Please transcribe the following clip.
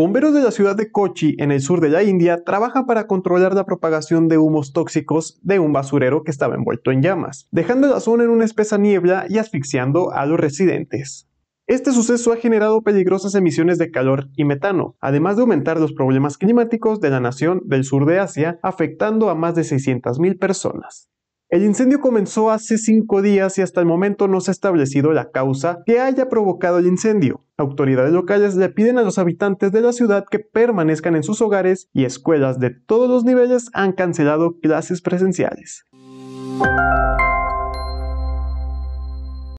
Bomberos de la ciudad de Kochi, en el sur de la India, trabajan para controlar la propagación de humos tóxicos de un basurero que estaba envuelto en llamas, dejando la zona en una espesa niebla y asfixiando a los residentes. Este suceso ha generado peligrosas emisiones de calor y metano, además de aumentar los problemas climáticos de la nación del sur de Asia, afectando a más de 600.000 personas. El incendio comenzó hace cinco días y hasta el momento no se ha establecido la causa que haya provocado el incendio. Autoridades locales le piden a los habitantes de la ciudad que permanezcan en sus hogares y escuelas de todos los niveles han cancelado clases presenciales.